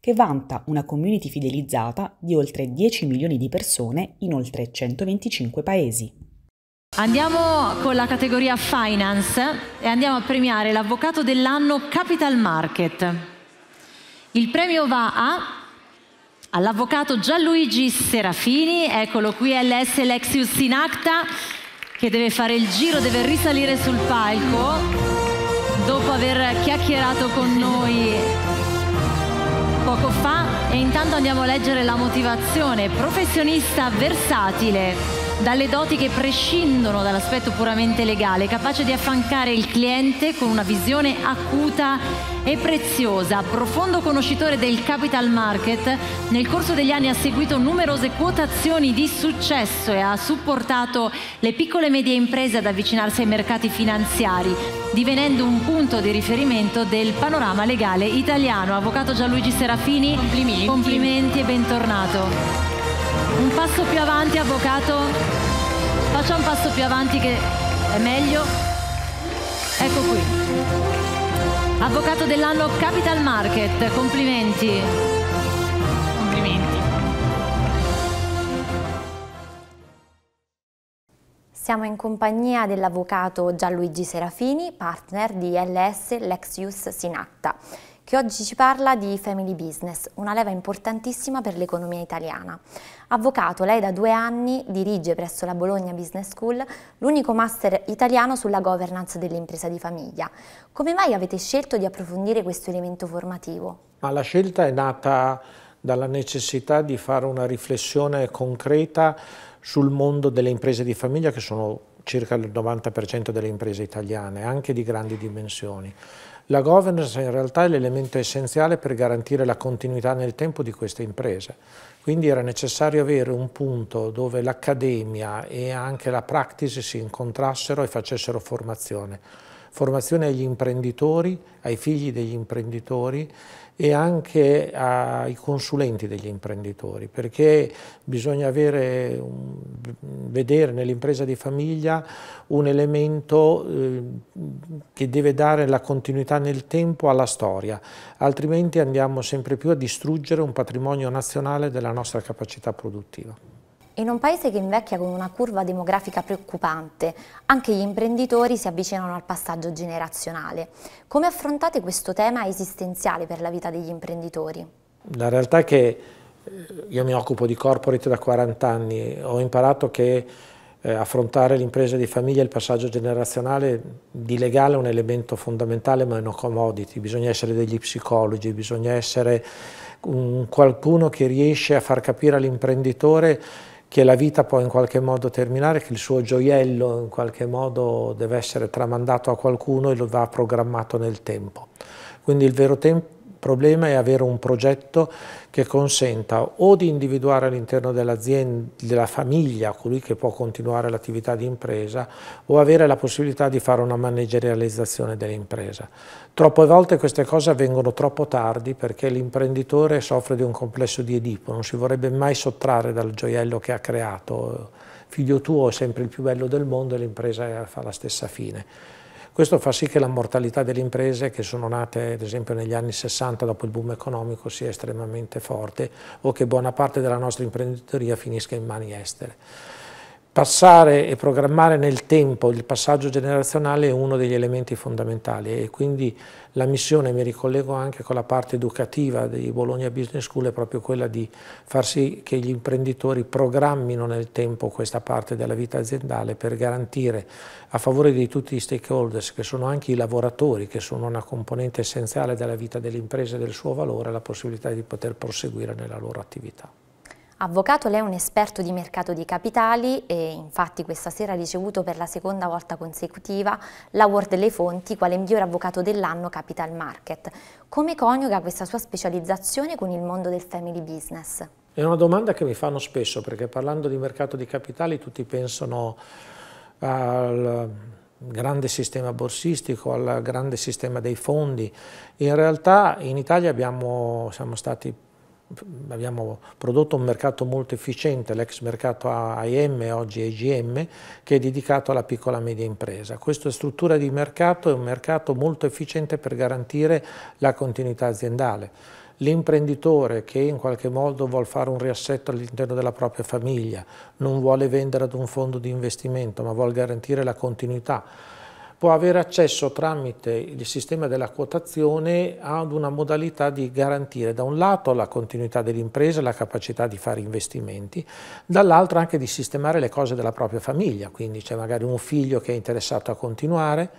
che vanta una community fidelizzata di oltre 10 milioni di persone in oltre 125 paesi. Andiamo con la categoria Finance e andiamo a premiare l'avvocato dell'anno Capital Market. Il premio va a all'avvocato Gianluigi Serafini, eccolo qui LS Lexius Sinacta, che deve fare il giro, deve risalire sul palco dopo aver chiacchierato con noi poco fa e intanto andiamo a leggere la motivazione. Professionista versatile dalle doti che prescindono dall'aspetto puramente legale, capace di affancare il cliente con una visione acuta e preziosa. Profondo conoscitore del capital market, nel corso degli anni ha seguito numerose quotazioni di successo e ha supportato le piccole e medie imprese ad avvicinarsi ai mercati finanziari, divenendo un punto di riferimento del panorama legale italiano. Avvocato Gianluigi Serafini, complimenti, complimenti e bentornato un passo più avanti, avvocato. Faccia un passo più avanti che è meglio. Ecco qui. Avvocato dell'anno Capital Market, complimenti. Complimenti. Siamo in compagnia dell'avvocato Gianluigi Serafini, partner di LS Lexius Sinatta che oggi ci parla di family business, una leva importantissima per l'economia italiana. Avvocato, lei da due anni dirige presso la Bologna Business School l'unico master italiano sulla governance dell'impresa di famiglia. Come mai avete scelto di approfondire questo elemento formativo? Ma la scelta è nata dalla necessità di fare una riflessione concreta sul mondo delle imprese di famiglia che sono circa il 90% delle imprese italiane, anche di grandi dimensioni. La governance in realtà è l'elemento essenziale per garantire la continuità nel tempo di queste imprese. Quindi era necessario avere un punto dove l'accademia e anche la practice si incontrassero e facessero formazione. Formazione agli imprenditori, ai figli degli imprenditori e anche ai consulenti degli imprenditori, perché bisogna avere vedere nell'impresa di famiglia un elemento eh, che deve dare la continuità nel tempo alla storia, altrimenti andiamo sempre più a distruggere un patrimonio nazionale della nostra capacità produttiva. In un paese che invecchia con una curva demografica preoccupante, anche gli imprenditori si avvicinano al passaggio generazionale. Come affrontate questo tema esistenziale per la vita degli imprenditori? La realtà è che io mi occupo di corporate da 40 anni, ho imparato che eh, affrontare l'impresa di famiglia e il passaggio generazionale di legale è un elemento fondamentale ma è una commodity, bisogna essere degli psicologi, bisogna essere un, qualcuno che riesce a far capire all'imprenditore che la vita può in qualche modo terminare, che il suo gioiello in qualche modo deve essere tramandato a qualcuno e lo va programmato nel tempo. Quindi il vero tempo problema è avere un progetto che consenta o di individuare all'interno dell'azienda, della famiglia, colui che può continuare l'attività di impresa, o avere la possibilità di fare una managerializzazione dell'impresa. Troppe volte queste cose avvengono troppo tardi perché l'imprenditore soffre di un complesso di Edipo, non si vorrebbe mai sottrarre dal gioiello che ha creato. Figlio tuo è sempre il più bello del mondo e l'impresa fa la stessa fine. Questo fa sì che la mortalità delle imprese che sono nate ad esempio negli anni 60 dopo il boom economico sia estremamente forte o che buona parte della nostra imprenditoria finisca in mani estere. Passare e programmare nel tempo il passaggio generazionale è uno degli elementi fondamentali e quindi la missione, mi ricollego anche con la parte educativa di Bologna Business School, è proprio quella di far sì che gli imprenditori programmino nel tempo questa parte della vita aziendale per garantire a favore di tutti gli stakeholders, che sono anche i lavoratori, che sono una componente essenziale della vita dell'impresa e del suo valore, la possibilità di poter proseguire nella loro attività. Avvocato, lei è un esperto di mercato di capitali e infatti questa sera ha ricevuto per la seconda volta consecutiva l'Award Le Fonti quale miglior avvocato dell'anno Capital Market. Come coniuga questa sua specializzazione con il mondo del family business? È una domanda che mi fanno spesso perché parlando di mercato di capitali tutti pensano al grande sistema borsistico, al grande sistema dei fondi. In realtà in Italia abbiamo, siamo stati abbiamo prodotto un mercato molto efficiente, l'ex mercato AIM, oggi EGM, che è dedicato alla piccola e media impresa. Questa struttura di mercato è un mercato molto efficiente per garantire la continuità aziendale. L'imprenditore che in qualche modo vuole fare un riassetto all'interno della propria famiglia, non vuole vendere ad un fondo di investimento, ma vuole garantire la continuità può avere accesso tramite il sistema della quotazione ad una modalità di garantire da un lato la continuità dell'impresa, la capacità di fare investimenti, dall'altro anche di sistemare le cose della propria famiglia, quindi c'è magari un figlio che è interessato a continuare,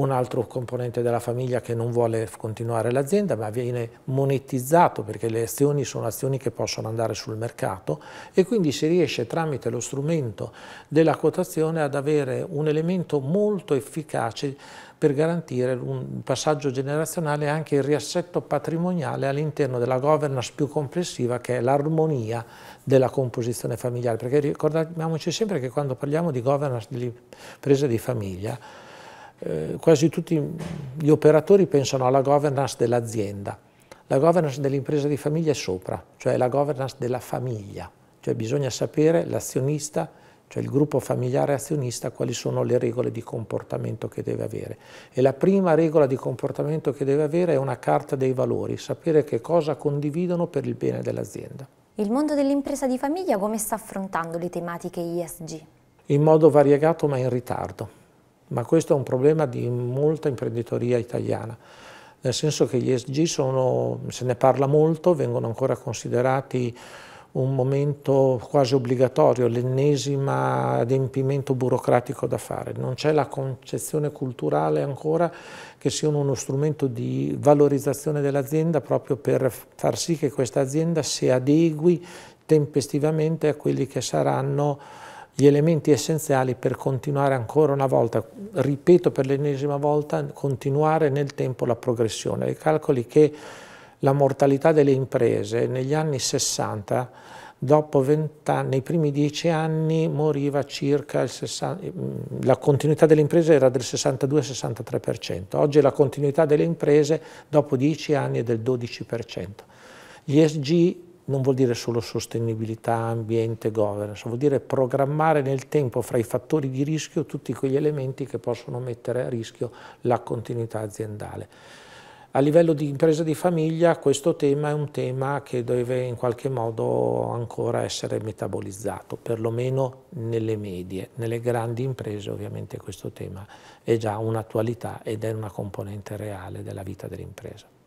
un altro componente della famiglia che non vuole continuare l'azienda ma viene monetizzato perché le azioni sono azioni che possono andare sul mercato e quindi si riesce tramite lo strumento della quotazione ad avere un elemento molto efficace per garantire un passaggio generazionale e anche il riassetto patrimoniale all'interno della governance più complessiva che è l'armonia della composizione familiare, perché ricordiamoci sempre che quando parliamo di governance di presa di famiglia eh, quasi tutti gli operatori pensano alla governance dell'azienda. La governance dell'impresa di famiglia è sopra, cioè la governance della famiglia, cioè bisogna sapere l'azionista, cioè il gruppo familiare azionista, quali sono le regole di comportamento che deve avere. E la prima regola di comportamento che deve avere è una carta dei valori, sapere che cosa condividono per il bene dell'azienda. Il mondo dell'impresa di famiglia come sta affrontando le tematiche ISG? In modo variegato ma in ritardo ma questo è un problema di molta imprenditoria italiana, nel senso che gli ESG sono, se ne parla molto, vengono ancora considerati un momento quasi obbligatorio, l'ennesima adempimento burocratico da fare. Non c'è la concezione culturale ancora che siano uno strumento di valorizzazione dell'azienda proprio per far sì che questa azienda si adegui tempestivamente a quelli che saranno gli elementi essenziali per continuare ancora una volta, ripeto per l'ennesima volta, continuare nel tempo la progressione. I calcoli che la mortalità delle imprese negli anni 60, dopo 20 anni, nei primi dieci anni moriva circa il 60, mm, la continuità delle imprese era del 62-63%, oggi la continuità delle imprese dopo dieci anni è del 12%. Gli SG non vuol dire solo sostenibilità, ambiente, governance, vuol dire programmare nel tempo fra i fattori di rischio tutti quegli elementi che possono mettere a rischio la continuità aziendale. A livello di impresa di famiglia questo tema è un tema che deve in qualche modo ancora essere metabolizzato, perlomeno nelle medie, nelle grandi imprese ovviamente questo tema è già un'attualità ed è una componente reale della vita dell'impresa.